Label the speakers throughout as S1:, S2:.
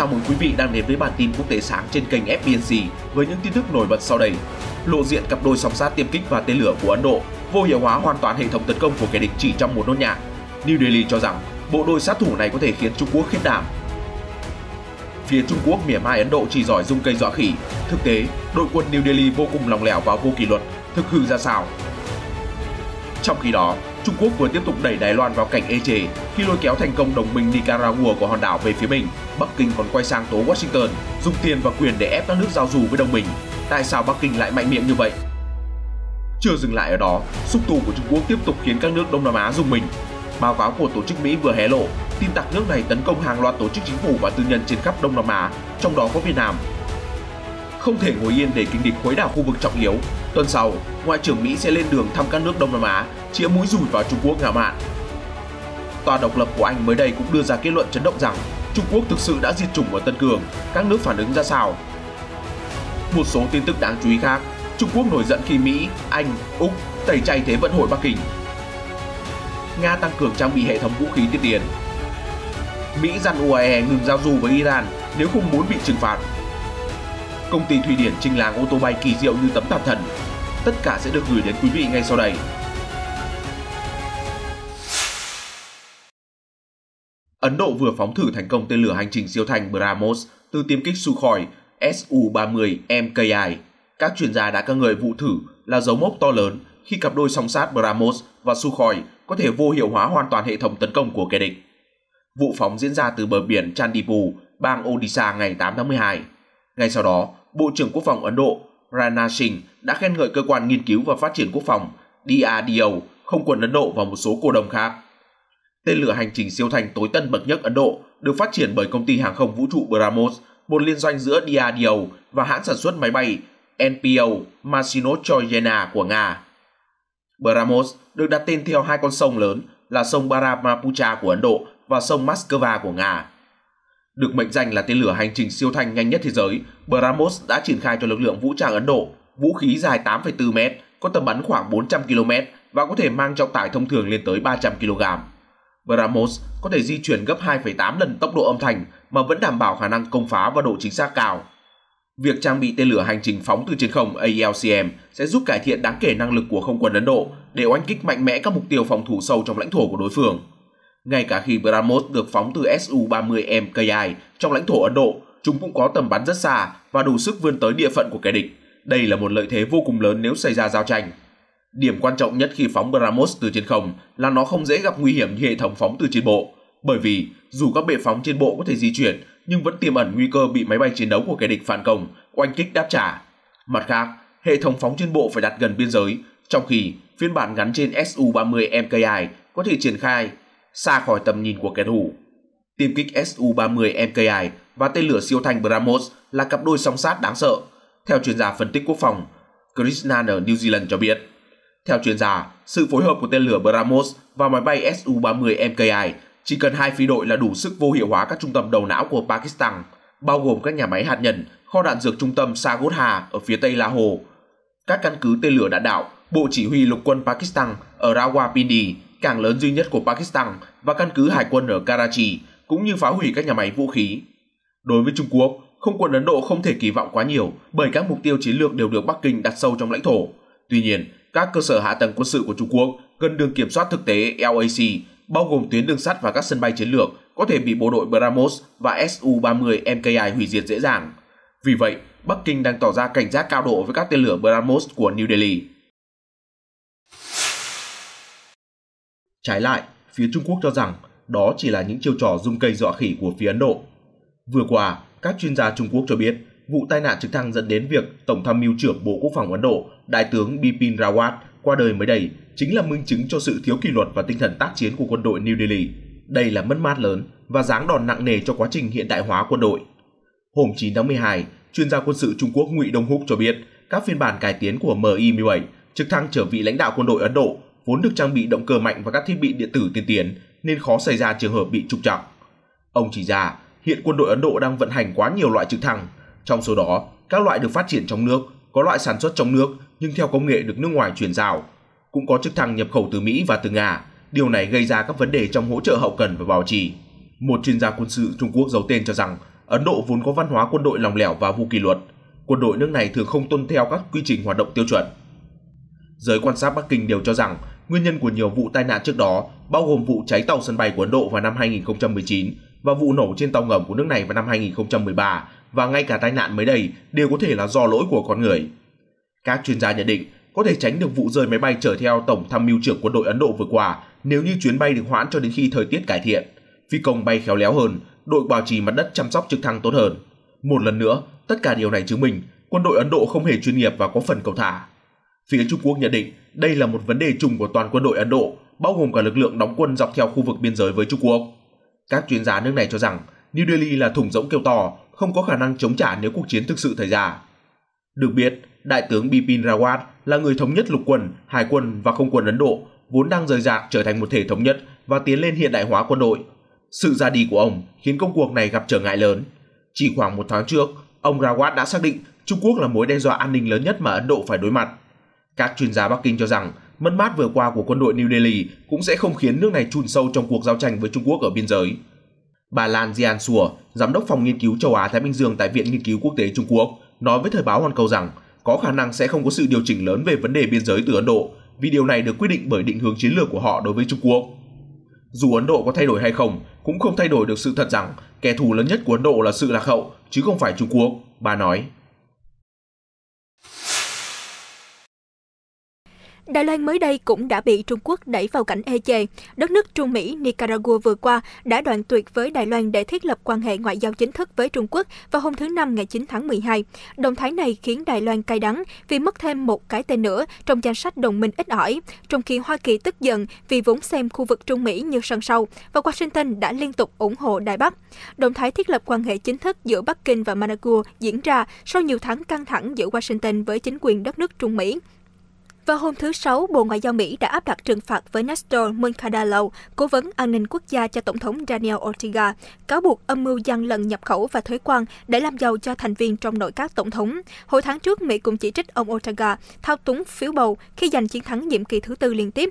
S1: Chào mừng quý vị đang đến với bản tin quốc tế sáng trên kênh FBNC với những tin tức nổi bật sau đây. Lộ diện cặp đôi song sát tiêm kích và tên lửa của Ấn Độ, vô hiệu hóa hoàn toàn hệ thống tấn công của kẻ địch chỉ trong một nốt nhạc. New Delhi cho rằng bộ đôi sát thủ này có thể khiến Trung Quốc khiếp đảm. Phía Trung Quốc mỉa mai Ấn Độ chỉ giỏi dung cây dọa khỉ. Thực tế, đội quân New Delhi vô cùng lòng lẻo và vô kỷ luật, thực hư ra sao. Trong khi đó, Trung Quốc vừa tiếp tục đẩy Đài Loan vào cảnh ê chề khi lôi kéo thành công đồng minh Nicaragua của hòn đảo về phía mình. Bắc Kinh còn quay sang tố Washington, dùng tiền và quyền để ép các nước giao du với đồng minh. Tại sao Bắc Kinh lại mạnh miệng như vậy? Chưa dừng lại ở đó, xúc tu của Trung Quốc tiếp tục khiến các nước Đông Nam Á rùng mình. Báo cáo của tổ chức Mỹ vừa hé lộ, tin tặc nước này tấn công hàng loạt tổ chức chính phủ và tư nhân trên khắp Đông Nam Á, trong đó có Việt Nam. Không thể ngồi yên để kinh địch khuấy đảo khu vực trọng yếu, Tuần sau, Ngoại trưởng Mỹ sẽ lên đường thăm các nước Đông Nam Á, chĩa mũi dùi vào Trung Quốc ngạo mạn. Tòa độc lập của Anh mới đây cũng đưa ra kết luận chấn động rằng Trung Quốc thực sự đã diệt chủng ở Tân Cường, các nước phản ứng ra sao? Một số tin tức đáng chú ý khác, Trung Quốc nổi giận khi Mỹ, Anh, Úc tẩy chay Thế vận hội Bắc Kinh. Nga tăng cường trang bị hệ thống vũ khí tiên tiến. Mỹ dặn UAE ngừng giao du với Iran nếu không muốn bị trừng phạt công ty Thụy Điển trình làng ô tô bay kỳ diệu như tấm tạp thần. Tất cả sẽ được gửi đến quý vị ngay sau đây. Ấn Độ vừa phóng thử thành công tên lửa hành trình siêu thanh BrahMos từ tiêm kích Sukhoi Su-30 MKI. Các chuyên gia đã ca ngợi vụ thử là dấu mốc to lớn khi cặp đôi song sát BrahMos và Sukhoi có thể vô hiệu hóa hoàn toàn hệ thống tấn công của kẻ địch. Vụ phóng diễn ra từ bờ biển chandipur bang Odisha ngày 8 tháng 12. Ngay sau đó, Bộ trưởng Quốc phòng Ấn Độ Rana Singh đã khen ngợi cơ quan nghiên cứu và phát triển quốc phòng DRDO, không quân Ấn Độ và một số cổ đồng khác. Tên lửa hành trình siêu thanh tối tân bậc nhất Ấn Độ được phát triển bởi công ty hàng không vũ trụ Brahmos, một liên doanh giữa DRDO và hãng sản xuất máy bay NPO Masinochoyena của Nga. Brahmos được đặt tên theo hai con sông lớn là sông Brahmaputra của Ấn Độ và sông Moscow của Nga. Được mệnh danh là tên lửa hành trình siêu thanh nhanh nhất thế giới, BrahMos đã triển khai cho lực lượng vũ trang Ấn Độ vũ khí dài 8,4 mét, có tầm bắn khoảng 400 km và có thể mang trọng tải thông thường lên tới 300 kg. BrahMos có thể di chuyển gấp 2,8 lần tốc độ âm thanh mà vẫn đảm bảo khả năng công phá và độ chính xác cao. Việc trang bị tên lửa hành trình phóng từ trên không ALCM e sẽ giúp cải thiện đáng kể năng lực của không quân Ấn Độ để oanh kích mạnh mẽ các mục tiêu phòng thủ sâu trong lãnh thổ của đối phương. Ngay cả khi Brahmos được phóng từ Su-30M Ki trong lãnh thổ Ấn Độ, chúng cũng có tầm bắn rất xa và đủ sức vươn tới địa phận của kẻ địch. Đây là một lợi thế vô cùng lớn nếu xảy ra giao tranh. Điểm quan trọng nhất khi phóng Brahmos từ trên không là nó không dễ gặp nguy hiểm như hệ thống phóng từ trên bộ, bởi vì dù các bệ phóng trên bộ có thể di chuyển nhưng vẫn tiềm ẩn nguy cơ bị máy bay chiến đấu của kẻ địch phản công, oanh kích đáp trả. Mặt khác, hệ thống phóng trên bộ phải đặt gần biên giới, trong khi phiên bản gắn trên Su-30 MKI có thể triển khai xa khỏi tầm nhìn của kẻ thù. Tiêm kích Su-30 MKI và tên lửa siêu thanh BrahMos là cặp đôi song sát đáng sợ, theo chuyên gia phân tích quốc phòng Krishna ở New Zealand cho biết. Theo chuyên gia, sự phối hợp của tên lửa BrahMos và máy bay Su-30 MKI chỉ cần hai phi đội là đủ sức vô hiệu hóa các trung tâm đầu não của Pakistan, bao gồm các nhà máy hạt nhân, kho đạn dược trung tâm Sagotha ở phía tây La Hồ, các căn cứ tên lửa đạn đạo, Bộ Chỉ huy Lục quân Pakistan ở Rawalpindi càng lớn duy nhất của Pakistan và căn cứ hải quân ở Karachi, cũng như phá hủy các nhà máy vũ khí. Đối với Trung Quốc, không quân Ấn Độ không thể kỳ vọng quá nhiều bởi các mục tiêu chiến lược đều được Bắc Kinh đặt sâu trong lãnh thổ. Tuy nhiên, các cơ sở hạ tầng quân sự của Trung Quốc gần đường kiểm soát thực tế LAC, bao gồm tuyến đường sắt và các sân bay chiến lược, có thể bị bộ đội Brahmos và Su-30 MKI hủy diệt dễ dàng. Vì vậy, Bắc Kinh đang tỏ ra cảnh giác cao độ với các tên lửa Brahmos của New Delhi. Trái lại, phía Trung Quốc cho rằng đó chỉ là những chiêu trò dung cây dọa khỉ của phía Ấn Độ. Vừa qua, các chuyên gia Trung Quốc cho biết vụ tai nạn trực thăng dẫn đến việc Tổng tham mưu trưởng Bộ Quốc phòng Ấn Độ, Đại tướng Bipin Rawat qua đời mới đây chính là minh chứng cho sự thiếu kỷ luật và tinh thần tác chiến của quân đội New Delhi. Đây là mất mát lớn và giáng đòn nặng nề cho quá trình hiện đại hóa quân đội. Hôm 9 tháng 12, chuyên gia quân sự Trung Quốc Ngụy Đông Húc cho biết các phiên bản cải tiến của Mi-17, trực thăng trở vị lãnh đạo quân đội Ấn Độ vốn được trang bị động cơ mạnh và các thiết bị điện tử tiên tiến nên khó xảy ra trường hợp bị trục trặc. Ông chỉ ra, hiện quân đội Ấn Độ đang vận hành quá nhiều loại trực thăng, trong số đó, các loại được phát triển trong nước, có loại sản xuất trong nước nhưng theo công nghệ được nước ngoài chuyển giao. Cũng có trực thăng nhập khẩu từ Mỹ và từ Nga, điều này gây ra các vấn đề trong hỗ trợ hậu cần và bảo trì. Một chuyên gia quân sự Trung Quốc giấu tên cho rằng, Ấn Độ vốn có văn hóa quân đội lòng lẻo và vô kỷ luật. Quân đội nước này thường không tuân theo các quy trình hoạt động tiêu chuẩn. Giới quan sát Bắc Kinh đều cho rằng nguyên nhân của nhiều vụ tai nạn trước đó, bao gồm vụ cháy tàu sân bay của Ấn Độ vào năm 2019 và vụ nổ trên tàu ngầm của nước này vào năm 2013 và ngay cả tai nạn mới đây đều có thể là do lỗi của con người. Các chuyên gia nhận định có thể tránh được vụ rơi máy bay chở theo Tổng tham mưu trưởng quân đội Ấn Độ vừa qua nếu như chuyến bay được hoãn cho đến khi thời tiết cải thiện, phi công bay khéo léo hơn, đội bảo trì mặt đất chăm sóc trực thăng tốt hơn. Một lần nữa, tất cả điều này chứng minh quân đội Ấn Độ không hề chuyên nghiệp và có phần cầu thả. Phía Trung Quốc nhận định đây là một vấn đề chung của toàn quân đội Ấn Độ, bao gồm cả lực lượng đóng quân dọc theo khu vực biên giới với Trung Quốc. Các chuyên gia nước này cho rằng New Delhi là thủng rỗng kêu to, không có khả năng chống trả nếu cuộc chiến thực sự xảy ra. Được biết, Đại tướng Bipin Rawat là người thống nhất lục quân, hải quân và không quân Ấn Độ, vốn đang rời rạc trở thành một thể thống nhất và tiến lên hiện đại hóa quân đội. Sự ra đi của ông khiến công cuộc này gặp trở ngại lớn. Chỉ khoảng một tháng trước, ông Rawat đã xác định Trung Quốc là mối đe dọa an ninh lớn nhất mà Ấn Độ phải đối mặt. Các chuyên gia Bắc Kinh cho rằng mất mát vừa qua của quân đội New Delhi cũng sẽ không khiến nước này chùn sâu trong cuộc giao tranh với Trung Quốc ở biên giới. Bà Lan Jian Sùa, giám đốc phòng nghiên cứu châu Á Thái Bình Dương tại Viện Nghiên cứu Quốc tế Trung Quốc, nói với thời báo Hoàn Cầu rằng có khả năng sẽ không có sự điều chỉnh lớn về vấn đề biên giới từ Ấn Độ, vì điều này được quyết định bởi định hướng chiến lược của họ đối với Trung Quốc. Dù Ấn Độ có thay đổi hay không, cũng không thay đổi được sự thật rằng kẻ thù lớn nhất của Ấn Độ là sự lạc hậu, chứ không phải Trung Quốc, bà nói.
S2: Đài Loan mới đây cũng đã bị Trung Quốc đẩy vào cảnh e chề. Đất nước Trung Mỹ Nicaragua vừa qua đã đoạn tuyệt với Đài Loan để thiết lập quan hệ ngoại giao chính thức với Trung Quốc vào hôm thứ Năm ngày 9 tháng 12. Động thái này khiến Đài Loan cay đắng vì mất thêm một cái tên nữa trong danh sách đồng minh ít ỏi, trong khi Hoa Kỳ tức giận vì vốn xem khu vực Trung Mỹ như sân sau và Washington đã liên tục ủng hộ Đài Bắc. Động thái thiết lập quan hệ chính thức giữa Bắc Kinh và Managua diễn ra sau nhiều tháng căng thẳng giữa Washington với chính quyền đất nước Trung Mỹ. Vào hôm thứ Sáu, Bộ Ngoại giao Mỹ đã áp đặt trừng phạt với Nestor Moncadalo, cố vấn an ninh quốc gia cho Tổng thống Daniel Ortega, cáo buộc âm mưu gian lận nhập khẩu và thuế quan để làm giàu cho thành viên trong nội các Tổng thống. Hồi tháng trước, Mỹ cũng chỉ trích ông Ortega thao túng phiếu bầu khi giành chiến thắng nhiệm kỳ thứ tư liên tiếp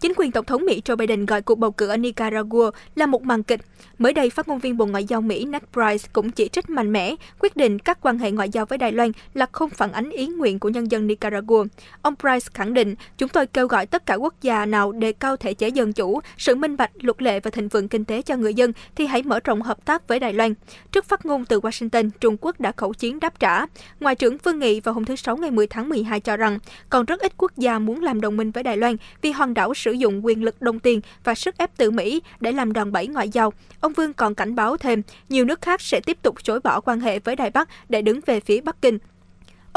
S2: chính quyền Tổng thống Mỹ Joe Biden gọi cuộc bầu cử ở Nicaragua là một màn kịch. Mới đây, phát ngôn viên Bộ Ngoại giao Mỹ Ned Price cũng chỉ trích mạnh mẽ quyết định các quan hệ ngoại giao với Đài Loan là không phản ánh ý nguyện của nhân dân Nicaragua. Ông Price khẳng định, chúng tôi kêu gọi tất cả quốc gia nào đề cao thể chế dân chủ, sự minh bạch, luật lệ và thịnh vượng kinh tế cho người dân thì hãy mở rộng hợp tác với Đài Loan. Trước phát ngôn từ Washington, Trung Quốc đã khẩu chiến đáp trả. Ngoại trưởng Vương Nghị vào hôm thứ Sáu ngày 10 tháng 12 cho rằng, còn rất ít quốc gia muốn làm đồng minh với Đài Loan vì hòn đảo sự sử dụng quyền lực đồng tiền và sức ép từ Mỹ để làm đòn bẩy ngoại giao. Ông Vương còn cảnh báo thêm, nhiều nước khác sẽ tiếp tục chối bỏ quan hệ với Đài Bắc để đứng về phía Bắc Kinh.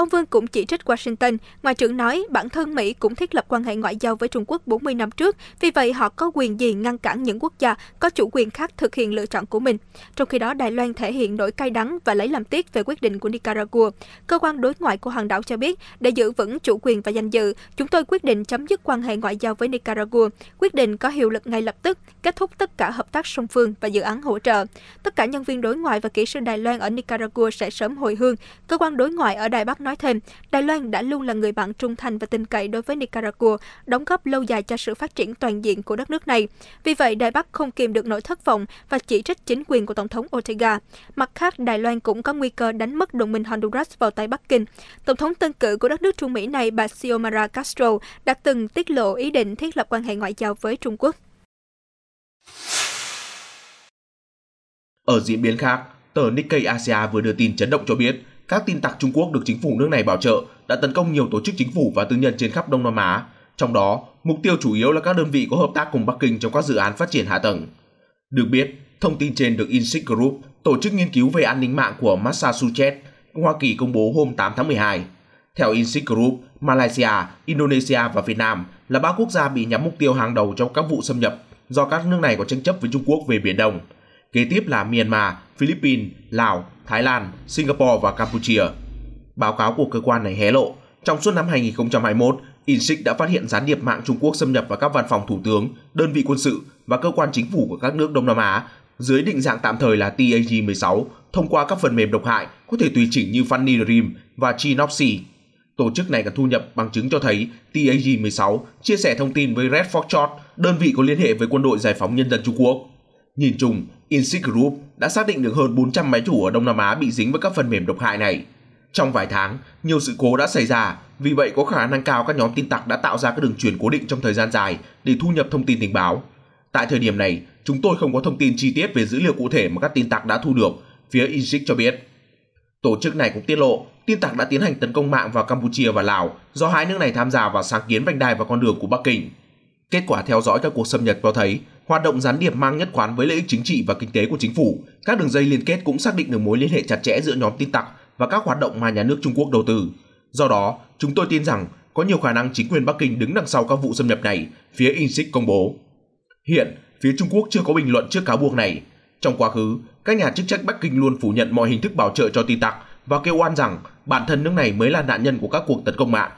S2: Ông Vương cũng chỉ trích Washington, Ngoại trưởng nói bản thân Mỹ cũng thiết lập quan hệ ngoại giao với Trung Quốc 40 năm trước, vì vậy họ có quyền gì ngăn cản những quốc gia có chủ quyền khác thực hiện lựa chọn của mình. Trong khi đó, Đài Loan thể hiện nỗi cay đắng và lấy làm tiếc về quyết định của Nicaragua. Cơ quan đối ngoại của hòn đảo cho biết, để giữ vững chủ quyền và danh dự, chúng tôi quyết định chấm dứt quan hệ ngoại giao với Nicaragua. Quyết định có hiệu lực ngay lập tức, kết thúc tất cả hợp tác song phương và dự án hỗ trợ. Tất cả nhân viên đối ngoại và kỹ sư Đài Loan ở Nicaragua sẽ sớm hồi hương. Cơ quan đối ngoại ở Đài Bắc nói nói thêm, Đài Loan đã luôn là người bạn trung thành và tin cậy đối với Nicaragua, đóng góp lâu dài cho sự phát triển toàn diện của đất nước này. Vì vậy, Đài Bắc không kiềm được nỗi thất vọng và chỉ trích chính quyền của Tổng thống Ortega. Mặt khác, Đài Loan cũng có nguy cơ đánh mất đồng minh Honduras vào tay Bắc Kinh. Tổng thống tân cử của đất nước Trung Mỹ này, bà Xiomara Castro, đã từng tiết lộ ý định thiết lập quan hệ ngoại giao với Trung Quốc.
S1: Ở diễn biến khác, tờ Nikkei Asia vừa đưa tin chấn động cho biết các tin tặc Trung Quốc được chính phủ nước này bảo trợ đã tấn công nhiều tổ chức chính phủ và tư nhân trên khắp Đông Nam Á, trong đó mục tiêu chủ yếu là các đơn vị có hợp tác cùng Bắc Kinh trong các dự án phát triển hạ tầng. Được biết, thông tin trên được Insect Group, tổ chức nghiên cứu về an ninh mạng của Massachusetts, Hoa Kỳ công bố hôm 8 tháng 12. Theo Insect Group, Malaysia, Indonesia và Việt Nam là ba quốc gia bị nhắm mục tiêu hàng đầu trong các vụ xâm nhập do các nước này có tranh chấp với Trung Quốc về Biển Đông. Kế tiếp là Myanmar, Philippines, Lào, Thái Lan, Singapore và Campuchia. Báo cáo của cơ quan này hé lộ, trong suốt năm 2021, INSIC đã phát hiện gián điệp mạng Trung Quốc xâm nhập vào các văn phòng thủ tướng, đơn vị quân sự và cơ quan chính phủ của các nước Đông Nam Á dưới định dạng tạm thời là TAG-16 thông qua các phần mềm độc hại có thể tùy chỉnh như Funny Dream và Chinopsy. Tổ chức này còn thu nhập bằng chứng cho thấy TAG-16 chia sẻ thông tin với Red Fox Short, đơn vị có liên hệ với quân đội giải phóng nhân dân Trung Quốc. Nhìn chung, Insight Group đã xác định được hơn 400 máy chủ ở Đông Nam Á bị dính với các phần mềm độc hại này. Trong vài tháng, nhiều sự cố đã xảy ra, vì vậy có khả năng cao các nhóm tin tặc đã tạo ra các đường truyền cố định trong thời gian dài để thu nhập thông tin tình báo. Tại thời điểm này, chúng tôi không có thông tin chi tiết về dữ liệu cụ thể mà các tin tặc đã thu được, phía Insight cho biết. Tổ chức này cũng tiết lộ, tin tặc đã tiến hành tấn công mạng vào Campuchia và Lào do hai nước này tham gia vào sáng kiến vành đai và con đường của Bắc Kinh. Kết quả theo dõi các cuộc xâm nhập cho thấy hoạt động gián điệp mang nhất quán với lợi ích chính trị và kinh tế của chính phủ. Các đường dây liên kết cũng xác định được mối liên hệ chặt chẽ giữa nhóm tin tặc và các hoạt động mà nhà nước Trung Quốc đầu tư. Do đó, chúng tôi tin rằng có nhiều khả năng chính quyền Bắc Kinh đứng đằng sau các vụ xâm nhập này, phía Insic công bố. Hiện, phía Trung Quốc chưa có bình luận trước cáo buộc này. Trong quá khứ, các nhà chức trách Bắc Kinh luôn phủ nhận mọi hình thức bảo trợ cho tin tặc và kêu oan rằng bản thân nước này mới là nạn nhân của các cuộc tấn công mạng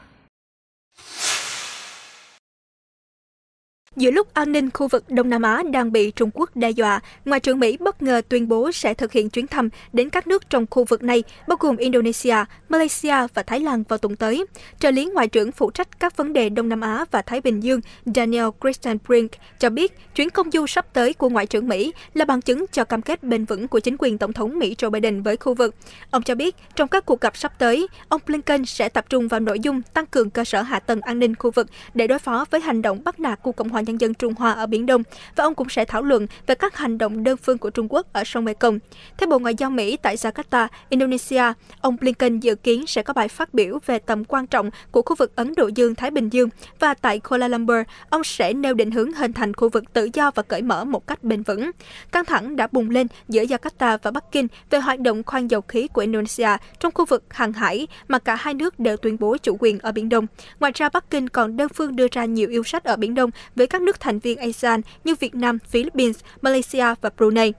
S2: Giữa lúc an ninh khu vực Đông Nam Á đang bị Trung Quốc đe dọa, Ngoại trưởng Mỹ bất ngờ tuyên bố sẽ thực hiện chuyến thăm đến các nước trong khu vực này, bao gồm Indonesia, Malaysia và Thái Lan vào tuần tới. Trợ lý Ngoại trưởng phụ trách các vấn đề Đông Nam Á và Thái Bình Dương Daniel Christian Brink cho biết chuyến công du sắp tới của Ngoại trưởng Mỹ là bằng chứng cho cam kết bền vững của chính quyền Tổng thống Mỹ Joe Biden với khu vực. Ông cho biết trong các cuộc gặp sắp tới, ông Blinken sẽ tập trung vào nội dung tăng cường cơ sở hạ tầng an ninh khu vực để đối phó với hành động bắt nạt của Cộng hòa Nhân dân Trung Hoa ở Biển Đông và ông cũng sẽ thảo luận về các hành động đơn phương của Trung Quốc ở sông Mekong. Theo Bộ Ngoại giao Mỹ tại Jakarta, Indonesia, ông Blinken dự kiến sẽ có bài phát biểu về tầm quan trọng của khu vực Ấn Độ Dương-Thái Bình Dương và tại Kuala Lumpur, ông sẽ nêu định hướng hình thành khu vực tự do và cởi mở một cách bền vững. Căng thẳng đã bùng lên giữa Jakarta và Bắc Kinh về hoạt động khoan dầu khí của Indonesia trong khu vực hàng hải mà cả hai nước đều tuyên bố chủ quyền ở Biển Đông. Ngoài ra, Bắc Kinh còn đơn phương đưa ra nhiều yêu sách ở Biển Đông với các các nước thành viên ASEAN như Việt Nam, Philippines, Malaysia và Brunei.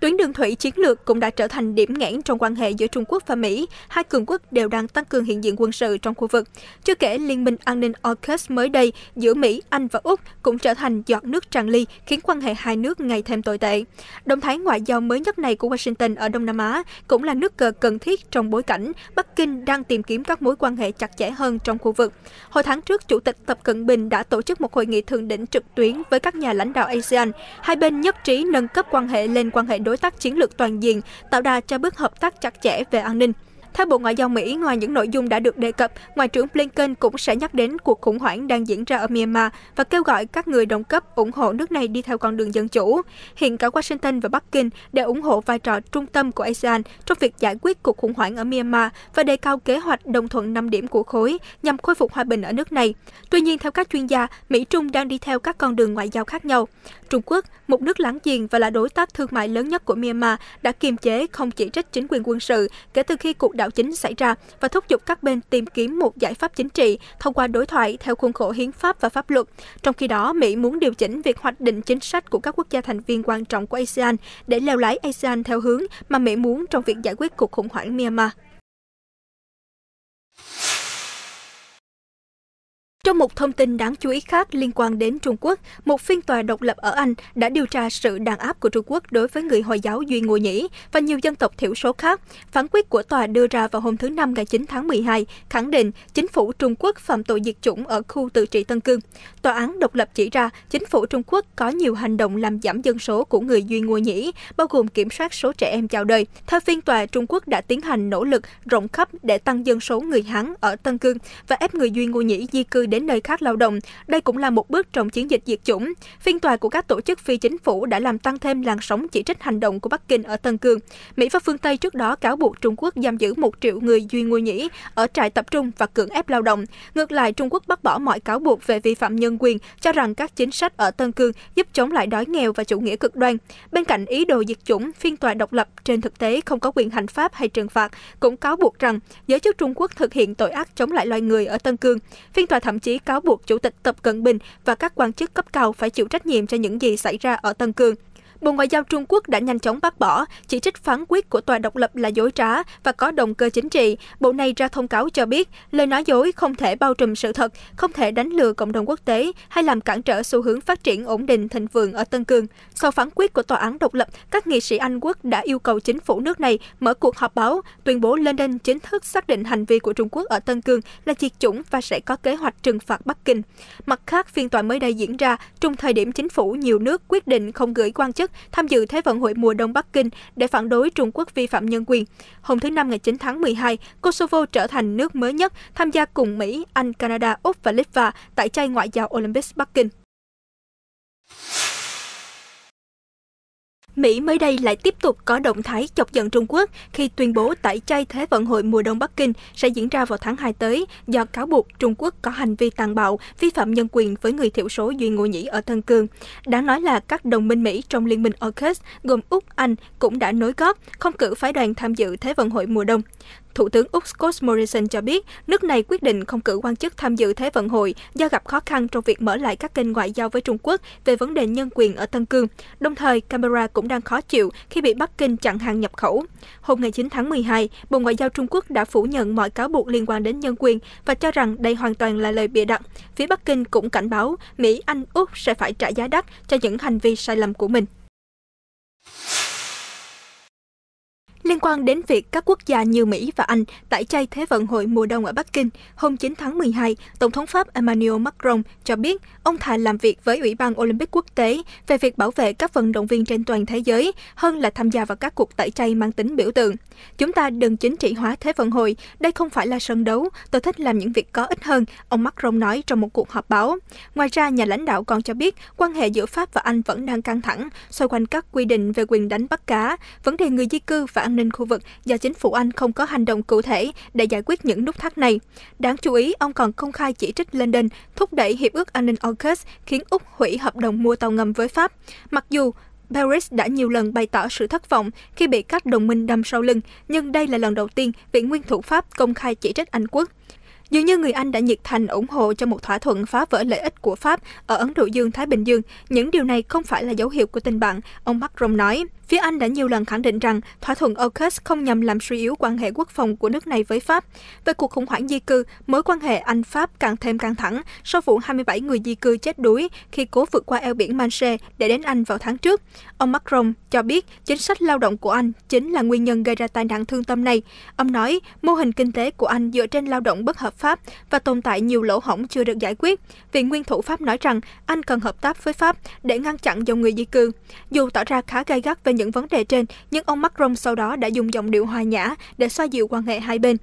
S2: Tuyến đường thủy chiến lược cũng đã trở thành điểm nghẽn trong quan hệ giữa Trung Quốc và Mỹ. Hai cường quốc đều đang tăng cường hiện diện quân sự trong khu vực. Chưa kể Liên minh an ninh AUKUS mới đây giữa Mỹ, Anh và Úc cũng trở thành giọt nước tràn ly, khiến quan hệ hai nước ngày thêm tồi tệ. Động thái ngoại giao mới nhất này của Washington ở Đông Nam Á cũng là nước cờ cần thiết trong bối cảnh Bắc Kinh đang tìm kiếm các mối quan hệ chặt chẽ hơn trong khu vực. Hồi tháng trước, Chủ tịch Tập Cận Bình đã tổ chức một hội nghị thượng đỉnh trực tuyến với các nhà lãnh đạo ASEAN. Hai bên nhất trí nâng cấp quan hệ lên quan hệ đối đối tác chiến lược toàn diện, tạo đà cho bước hợp tác chặt chẽ về an ninh. Theo Bộ Ngoại giao Mỹ, ngoài những nội dung đã được đề cập, Ngoại trưởng Blinken cũng sẽ nhắc đến cuộc khủng hoảng đang diễn ra ở Myanmar và kêu gọi các người đồng cấp ủng hộ nước này đi theo con đường dân chủ. Hiện cả Washington và Bắc Kinh đều ủng hộ vai trò trung tâm của ASEAN trong việc giải quyết cuộc khủng hoảng ở Myanmar và đề cao kế hoạch đồng thuận 5 điểm của khối nhằm khôi phục hòa bình ở nước này. Tuy nhiên, theo các chuyên gia, Mỹ-Trung đang đi theo các con đường ngoại giao khác nhau. Trung Quốc, một nước láng giềng và là đối tác thương mại lớn nhất của Myanmar, đã kiềm chế không chỉ trích chính quyền quân sự kể từ khi cuộc đảo chính xảy ra và thúc giục các bên tìm kiếm một giải pháp chính trị thông qua đối thoại theo khuôn khổ hiến pháp và pháp luật. Trong khi đó, Mỹ muốn điều chỉnh việc hoạch định chính sách của các quốc gia thành viên quan trọng của ASEAN để leo lái ASEAN theo hướng mà Mỹ muốn trong việc giải quyết cuộc khủng hoảng Myanmar. Trong một thông tin đáng chú ý khác liên quan đến Trung Quốc, một phiên tòa độc lập ở Anh đã điều tra sự đàn áp của Trung Quốc đối với người Hồi giáo Duy Ngô Nhĩ và nhiều dân tộc thiểu số khác. Phán quyết của tòa đưa ra vào hôm thứ Năm ngày 9 tháng 12 khẳng định chính phủ Trung Quốc phạm tội diệt chủng ở khu tự trị Tân Cương. Tòa án độc lập chỉ ra chính phủ Trung Quốc có nhiều hành động làm giảm dân số của người Duy Ngô Nhĩ, bao gồm kiểm soát số trẻ em chào đời. Theo phiên tòa, Trung Quốc đã tiến hành nỗ lực rộng khắp để tăng dân số người Hán ở Tân Cương và ép người Duy Ngô Nhĩ di cư đến nơi khác lao động. Đây cũng là một bước trong chiến dịch diệt chủng. Phiên tòa của các tổ chức phi chính phủ đã làm tăng thêm làn sóng chỉ trích hành động của Bắc Kinh ở Tân Cương. Mỹ và phương Tây trước đó cáo buộc Trung Quốc giam giữ một triệu người Duy Ngô Nhĩ ở trại tập trung và cưỡng ép lao động. Ngược lại, Trung Quốc bác bỏ mọi cáo buộc về vi phạm nhân quyền, cho rằng các chính sách ở Tân Cương giúp chống lại đói nghèo và chủ nghĩa cực đoan. Bên cạnh ý đồ diệt chủng, phiên tòa độc lập trên thực tế không có quyền hành pháp hay trừng phạt, cũng cáo buộc rằng giới chức Trung Quốc thực hiện tội ác chống lại loài người ở Tân Cương. Phiên tòa thẩm chí cáo buộc Chủ tịch Tập Cận Bình và các quan chức cấp cao phải chịu trách nhiệm cho những gì xảy ra ở Tân Cương. Bộ Ngoại giao Trung Quốc đã nhanh chóng bác bỏ, chỉ trích phán quyết của tòa độc lập là dối trá và có động cơ chính trị. Bộ này ra thông cáo cho biết, lời nói dối không thể bao trùm sự thật, không thể đánh lừa cộng đồng quốc tế hay làm cản trở xu hướng phát triển ổn định thịnh vượng ở Tân Cương. Sau phán quyết của tòa án độc lập, các nghị sĩ Anh quốc đã yêu cầu chính phủ nước này mở cuộc họp báo, tuyên bố London chính thức xác định hành vi của Trung Quốc ở Tân Cương là diệt chủng và sẽ có kế hoạch trừng phạt Bắc Kinh. Mặt khác, phiên tòa mới đây diễn ra trong thời điểm chính phủ nhiều nước quyết định không gửi quan chức Quốc tham dự Thế vận hội mùa đông Bắc Kinh để phản đối Trung Quốc vi phạm nhân quyền. Hôm thứ Năm ngày 9 tháng 12, Kosovo trở thành nước mới nhất tham gia cùng Mỹ, Anh, Canada, Úc và Litva tại chay ngoại giao olympic Bắc Kinh. Mỹ mới đây lại tiếp tục có động thái chọc giận Trung Quốc khi tuyên bố tẩy chay Thế vận hội mùa đông Bắc Kinh sẽ diễn ra vào tháng 2 tới do cáo buộc Trung Quốc có hành vi tàn bạo, vi phạm nhân quyền với người thiểu số Duy Ngụ Nhĩ ở Thân Cương. Đáng nói là các đồng minh Mỹ trong Liên minh AUKUS gồm Úc, Anh cũng đã nối góp, không cử phái đoàn tham dự Thế vận hội mùa đông. Thủ tướng Úc Scott Morrison cho biết nước này quyết định không cử quan chức tham dự Thế vận hội do gặp khó khăn trong việc mở lại các kênh ngoại giao với Trung Quốc về vấn đề nhân quyền ở Tân Cương. Đồng thời, Canberra cũng đang khó chịu khi bị Bắc Kinh chặn hàng nhập khẩu. Hôm ngày 9 tháng 12, Bộ Ngoại giao Trung Quốc đã phủ nhận mọi cáo buộc liên quan đến nhân quyền và cho rằng đây hoàn toàn là lời bịa đặt. Phía Bắc Kinh cũng cảnh báo Mỹ, Anh, Úc sẽ phải trả giá đắt cho những hành vi sai lầm của mình. liên quan đến việc các quốc gia như Mỹ và Anh tẩy chay Thế vận hội mùa đông ở Bắc Kinh. Hôm 9 tháng 12, Tổng thống Pháp Emmanuel Macron cho biết ông thà làm việc với Ủy ban Olympic Quốc tế về việc bảo vệ các vận động viên trên toàn thế giới hơn là tham gia vào các cuộc tẩy chay mang tính biểu tượng. Chúng ta đừng chính trị hóa Thế vận hội, đây không phải là sân đấu, tôi thích làm những việc có ích hơn, ông Macron nói trong một cuộc họp báo. Ngoài ra, nhà lãnh đạo còn cho biết quan hệ giữa Pháp và Anh vẫn đang căng thẳng xoay quanh các quy định về quyền đánh bắt cá, vấn đề người di cư và an ninh ninh khu vực do chính phủ Anh không có hành động cụ thể để giải quyết những nút thắt này. Đáng chú ý, ông còn công khai chỉ trích London thúc đẩy Hiệp ước An ninh AUKUS khiến Úc hủy hợp đồng mua tàu ngầm với Pháp. Mặc dù Paris đã nhiều lần bày tỏ sự thất vọng khi bị các đồng minh đâm sau lưng, nhưng đây là lần đầu tiên vị nguyên thủ Pháp công khai chỉ trích Anh quốc. Dường như người Anh đã nhiệt thành ủng hộ cho một thỏa thuận phá vỡ lợi ích của Pháp ở Ấn Độ Dương-Thái Bình Dương, những điều này không phải là dấu hiệu của tình bạn, ông Macron nói. Phía Anh đã nhiều lần khẳng định rằng thỏa thuận AUKUS không nhằm làm suy yếu quan hệ quốc phòng của nước này với Pháp. Về cuộc khủng hoảng di cư, mối quan hệ Anh-Pháp càng thêm căng thẳng sau vụ 27 người di cư chết đuối khi cố vượt qua eo biển Manche để đến Anh vào tháng trước. Ông Macron cho biết chính sách lao động của Anh chính là nguyên nhân gây ra tai nạn thương tâm này. Ông nói mô hình kinh tế của Anh dựa trên lao động bất hợp pháp và tồn tại nhiều lỗ hổng chưa được giải quyết. viện nguyên thủ Pháp nói rằng Anh cần hợp tác với Pháp để ngăn chặn dòng người di cư. Dù tỏ ra khá gay gắt về những vấn đề trên, nhưng ông Macron sau đó đã dùng giọng điệu hòa nhã để xoa dịu quan hệ hai bên.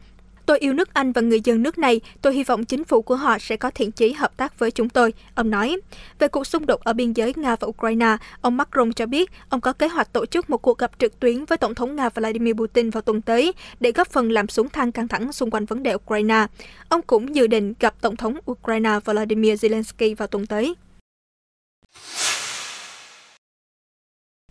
S2: Tôi yêu nước Anh và người dân nước này, tôi hy vọng chính phủ của họ sẽ có thiện chí hợp tác với chúng tôi, ông nói. Về cuộc xung đột ở biên giới Nga và Ukraine, ông Macron cho biết ông có kế hoạch tổ chức một cuộc gặp trực tuyến với Tổng thống Nga Vladimir Putin vào tuần tới để góp phần làm xuống thang căng thẳng xung quanh vấn đề Ukraine. Ông cũng dự định gặp Tổng thống Ukraine Vladimir Zelensky vào tuần tới.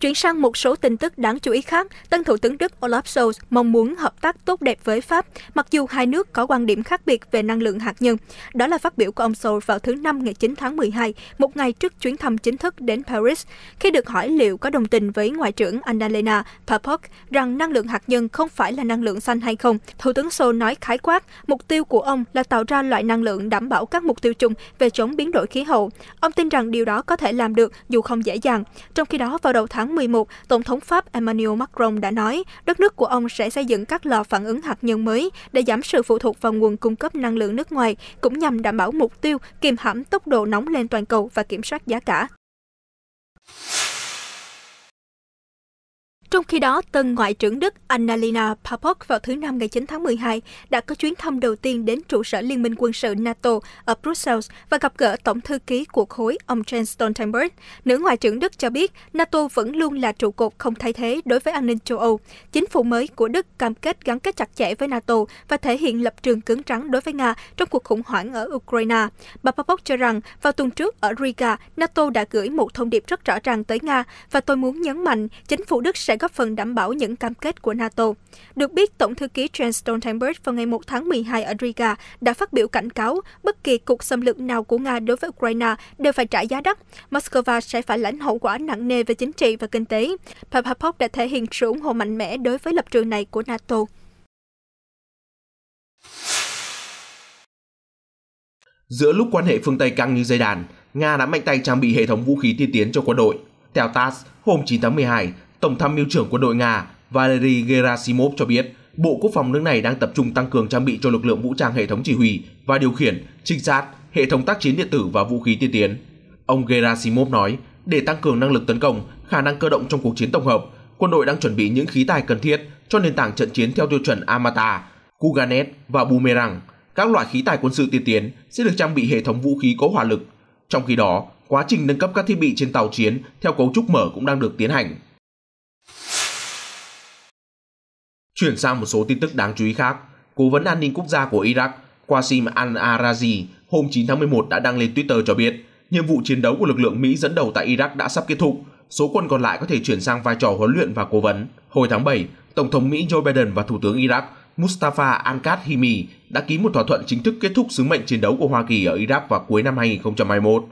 S2: Chuyển sang một số tin tức đáng chú ý khác, tân Thủ tướng Đức Olaf Scholz mong muốn hợp tác tốt đẹp với Pháp, mặc dù hai nước có quan điểm khác biệt về năng lượng hạt nhân. Đó là phát biểu của ông Scholz vào thứ Năm ngày 9 tháng 12, một ngày trước chuyến thăm chính thức đến Paris, khi được hỏi liệu có đồng tình với Ngoại trưởng Annalena Baerbock rằng năng lượng hạt nhân không phải là năng lượng xanh hay không. Thủ tướng Scholz nói khái quát, mục tiêu của ông là tạo ra loại năng lượng đảm bảo các mục tiêu chung về chống biến đổi khí hậu. Ông tin rằng điều đó có thể làm được dù không dễ dàng. Trong khi đó, vào đầu tháng tháng 11, Tổng thống Pháp Emmanuel Macron đã nói đất nước của ông sẽ xây dựng các lò phản ứng hạt nhân mới để giảm sự phụ thuộc vào nguồn cung cấp năng lượng nước ngoài, cũng nhằm đảm bảo mục tiêu kiềm hãm tốc độ nóng lên toàn cầu và kiểm soát giá cả. Trong khi đó, tân Ngoại trưởng Đức Annalena Baerbock vào thứ Năm ngày 9 tháng 12 đã có chuyến thăm đầu tiên đến trụ sở Liên minh quân sự NATO ở Brussels và gặp gỡ Tổng thư ký cuộc khối ông Jens Stoltenberg. Nữ Ngoại trưởng Đức cho biết NATO vẫn luôn là trụ cột không thay thế đối với an ninh châu Âu. Chính phủ mới của Đức cam kết gắn kết chặt chẽ với NATO và thể hiện lập trường cứng rắn đối với Nga trong cuộc khủng hoảng ở Ukraine. Bà Baerbock cho rằng vào tuần trước ở Riga, NATO đã gửi một thông điệp rất rõ ràng tới Nga và tôi muốn nhấn mạnh chính phủ Đức sẽ góp góp phần đảm bảo những cam kết của NATO. Được biết, Tổng thư ký Jens Stoltenberg vào ngày 1 tháng 12 ở Riga đã phát biểu cảnh cáo bất kỳ cuộc xâm lược nào của Nga đối với Ukraine đều phải trả giá đắt. Moscow sẽ phải lãnh hậu quả nặng nề về chính trị và kinh tế. Papapov đã thể hiện sự ủng hộ mạnh mẽ đối với lập trường này của NATO.
S1: Giữa lúc quan hệ phương Tây căng như dây đàn, Nga đã mạnh tay trang bị hệ thống vũ khí tiên tiến cho quân đội. Theo TASS, hôm 9 tháng 12, Tổng tham mưu trưởng quân đội Nga Valery Gerasimov cho biết Bộ Quốc phòng nước này đang tập trung tăng cường trang bị cho lực lượng vũ trang hệ thống chỉ huy và điều khiển, trinh sát, hệ thống tác chiến điện tử và vũ khí tiên tiến. Ông Gerasimov nói, để tăng cường năng lực tấn công, khả năng cơ động trong cuộc chiến tổng hợp, quân đội đang chuẩn bị những khí tài cần thiết cho nền tảng trận chiến theo tiêu chuẩn Amata, Kuganet và Boomerang. Các loại khí tài quân sự tiên tiến sẽ được trang bị hệ thống vũ khí có hỏa lực. Trong khi đó, quá trình nâng cấp các thiết bị trên tàu chiến theo cấu trúc mở cũng đang được tiến hành. Chuyển sang một số tin tức đáng chú ý khác, Cố vấn an ninh quốc gia của Iraq Qasim al-Arazi hôm 9 tháng 11 đã đăng lên Twitter cho biết nhiệm vụ chiến đấu của lực lượng Mỹ dẫn đầu tại Iraq đã sắp kết thúc, số quân còn lại có thể chuyển sang vai trò huấn luyện và cố vấn. Hồi tháng 7, Tổng thống Mỹ Joe Biden và Thủ tướng Iraq Mustafa al Himi đã ký một thỏa thuận chính thức kết thúc sứ mệnh chiến đấu của Hoa Kỳ ở Iraq vào cuối năm 2021.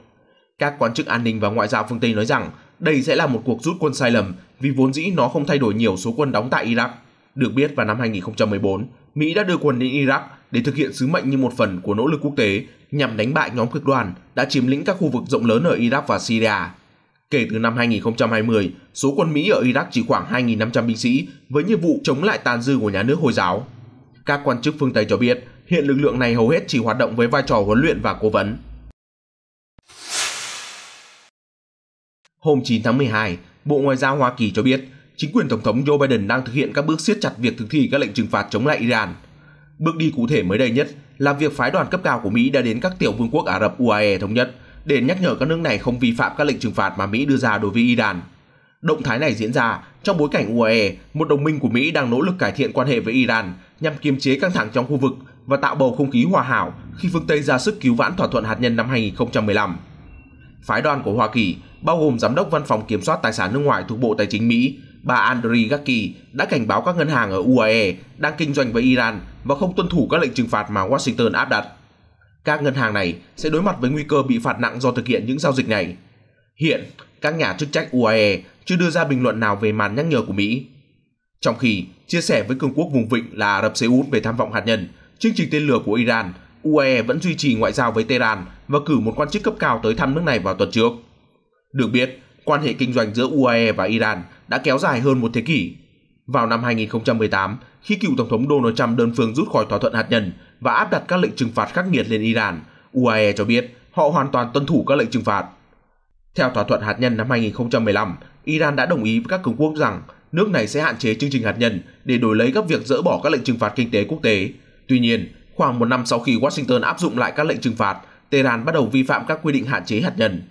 S1: Các quan chức an ninh và ngoại giao phương Tây nói rằng đây sẽ là một cuộc rút quân sai lầm vì vốn dĩ nó không thay đổi nhiều số quân đóng tại Iraq. Được biết vào năm 2014, Mỹ đã đưa quân đến Iraq để thực hiện sứ mệnh như một phần của nỗ lực quốc tế nhằm đánh bại nhóm cực đoan đã chiếm lĩnh các khu vực rộng lớn ở Iraq và Syria. Kể từ năm 2020, số quân Mỹ ở Iraq chỉ khoảng 2.500 binh sĩ với nhiệm vụ chống lại tàn dư của nhà nước Hồi giáo. Các quan chức phương Tây cho biết, hiện lực lượng này hầu hết chỉ hoạt động với vai trò huấn luyện và cố vấn. Hôm 9 tháng 12, Bộ Ngoại giao Hoa Kỳ cho biết chính quyền Tổng thống Joe Biden đang thực hiện các bước siết chặt việc thực thi các lệnh trừng phạt chống lại Iran. Bước đi cụ thể mới đây nhất là việc phái đoàn cấp cao của Mỹ đã đến các tiểu vương quốc Ả Rập UAE thống nhất để nhắc nhở các nước này không vi phạm các lệnh trừng phạt mà Mỹ đưa ra đối với Iran. Động thái này diễn ra trong bối cảnh UAE, một đồng minh của Mỹ đang nỗ lực cải thiện quan hệ với Iran nhằm kiềm chế căng thẳng trong khu vực và tạo bầu không khí hòa hảo khi phương Tây ra sức cứu vãn thỏa thuận hạt nhân năm 2015 phái đoàn của Hoa Kỳ, bao gồm Giám đốc Văn phòng Kiểm soát Tài sản nước ngoài thuộc Bộ Tài chính Mỹ, bà Andri Gacki đã cảnh báo các ngân hàng ở UAE đang kinh doanh với Iran và không tuân thủ các lệnh trừng phạt mà Washington áp đặt. Các ngân hàng này sẽ đối mặt với nguy cơ bị phạt nặng do thực hiện những giao dịch này. Hiện, các nhà chức trách UAE chưa đưa ra bình luận nào về màn nhắc nhở của Mỹ. Trong khi, chia sẻ với cường quốc vùng vịnh là Ả Rập Xê Út về tham vọng hạt nhân, chương trình tên lửa của Iran, UAE vẫn duy trì ngoại giao với Tehran và cử một quan chức cấp cao tới thăm nước này vào tuần trước. Được biết, quan hệ kinh doanh giữa UAE và Iran đã kéo dài hơn một thế kỷ. Vào năm 2018, khi cựu Tổng thống Donald Trump đơn phương rút khỏi thỏa thuận hạt nhân và áp đặt các lệnh trừng phạt khắc nghiệt lên Iran, UAE cho biết họ hoàn toàn tuân thủ các lệnh trừng phạt. Theo thỏa thuận hạt nhân năm 2015, Iran đã đồng ý với các cường quốc rằng nước này sẽ hạn chế chương trình hạt nhân để đổi lấy các việc dỡ bỏ các lệnh trừng phạt kinh tế quốc tế. Tuy nhiên, khoảng một năm sau khi Washington áp dụng lại các lệnh trừng phạt, Tehran bắt đầu vi phạm các quy định hạn chế hạt nhân.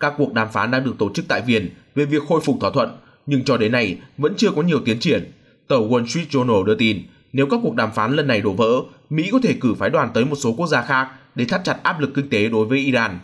S1: Các cuộc đàm phán đang được tổ chức tại Viên về việc khôi phục thỏa thuận, nhưng cho đến nay vẫn chưa có nhiều tiến triển. Tờ Wall Street Journal đưa tin, nếu các cuộc đàm phán lần này đổ vỡ, Mỹ có thể cử phái đoàn tới một số quốc gia khác để thắt chặt áp lực kinh tế đối với Iran.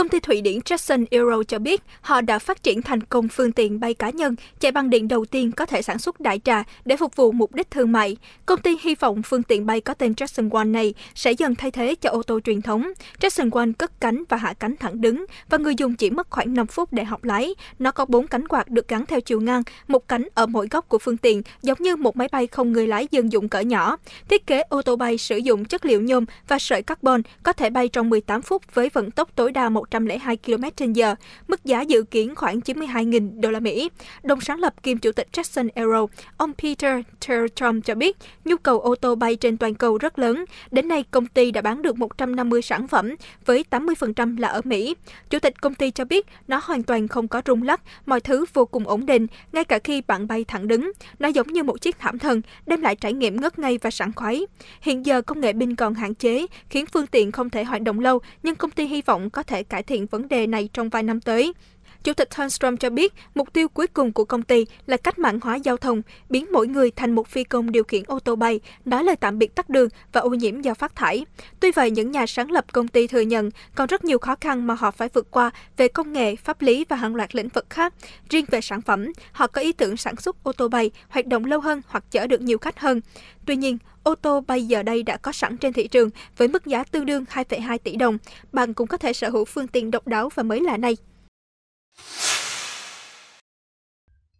S2: Công ty Thụy Điển Jackson Aero cho biết họ đã phát triển thành công phương tiện bay cá nhân chạy bằng điện đầu tiên có thể sản xuất đại trà để phục vụ mục đích thương mại. Công ty hy vọng phương tiện bay có tên Jackson One này sẽ dần thay thế cho ô tô truyền thống. Jackson One cất cánh và hạ cánh thẳng đứng và người dùng chỉ mất khoảng 5 phút để học lái. Nó có 4 cánh quạt được gắn theo chiều ngang, một cánh ở mỗi góc của phương tiện giống như một máy bay không người lái dân dụng cỡ nhỏ. Thiết kế ô tô bay sử dụng chất liệu nhôm và sợi carbon có thể bay trong 18 phút với vận tốc tối đa 100 102 km h mức giá dự kiến khoảng 92.000 đô la Mỹ. Đồng sáng lập kiêm chủ tịch Jackson Arrow, ông Peter Tertrom cho biết nhu cầu ô tô bay trên toàn cầu rất lớn. Đến nay, công ty đã bán được 150 sản phẩm, với 80% là ở Mỹ. Chủ tịch công ty cho biết nó hoàn toàn không có rung lắc, mọi thứ vô cùng ổn định, ngay cả khi bạn bay thẳng đứng. Nó giống như một chiếc thảm thần, đem lại trải nghiệm ngất ngây và sảng khoái. Hiện giờ công nghệ pin còn hạn chế, khiến phương tiện không thể hoạt động lâu, nhưng công ty hy vọng có thể cải cải thiện vấn đề này trong vài năm tới. Chủ tịch Thunstrom cho biết mục tiêu cuối cùng của công ty là cách mạng hóa giao thông, biến mỗi người thành một phi công điều khiển ô tô bay, nói lời tạm biệt tắt đường và ô nhiễm do phát thải. Tuy vậy, những nhà sáng lập công ty thừa nhận còn rất nhiều khó khăn mà họ phải vượt qua về công nghệ, pháp lý và hàng loạt lĩnh vực khác. Riêng về sản phẩm, họ có ý tưởng sản xuất ô tô bay hoạt động lâu hơn hoặc chở được nhiều khách hơn. Tuy nhiên, ô tô bay giờ đây đã có sẵn trên thị trường với mức giá tương đương 2,2 tỷ đồng. Bạn cũng có thể sở hữu phương tiện độc đáo và mới lạ này.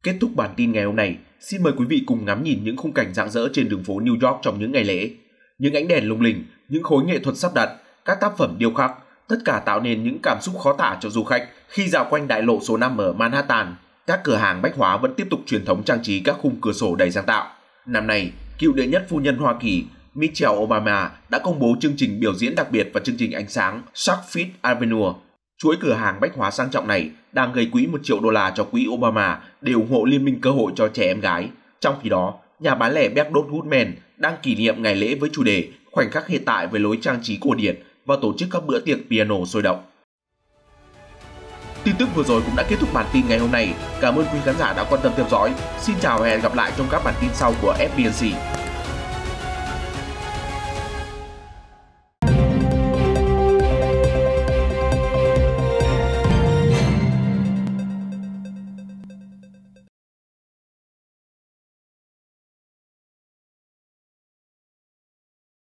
S1: Kết thúc bản tin ngày hôm nay, xin mời quý vị cùng ngắm nhìn những khung cảnh rạng rỡ trên đường phố New York trong những ngày lễ. Những ánh đèn lung linh, những khối nghệ thuật sắp đặt, các tác phẩm điêu khắc, tất cả tạo nên những cảm xúc khó tả cho du khách khi dạo quanh đại lộ số 5 ở Manhattan. Các cửa hàng bách hóa vẫn tiếp tục truyền thống trang trí các khung cửa sổ đầy sáng tạo. Năm nay, cựu đệ nhất phu nhân Hoa Kỳ Michelle Obama đã công bố chương trình biểu diễn đặc biệt và chương trình ánh sáng Shark Fit Avenue. Chuỗi cửa hàng bách hóa sang trọng này đang gây quỹ 1 triệu đô la cho quỹ Obama để ủng hộ Liên minh cơ hội cho trẻ em gái. Trong khi đó, nhà bán lẻ Bergdorf Goodman đang kỷ niệm ngày lễ với chủ đề Khoảnh khắc hiện tại với lối trang trí cổ điển và tổ chức các bữa tiệc piano sôi động. Tin tức vừa rồi cũng đã kết thúc bản tin ngày hôm nay. Cảm ơn quý khán giả đã quan tâm theo dõi. Xin chào và hẹn gặp lại trong các bản tin sau của FBNC.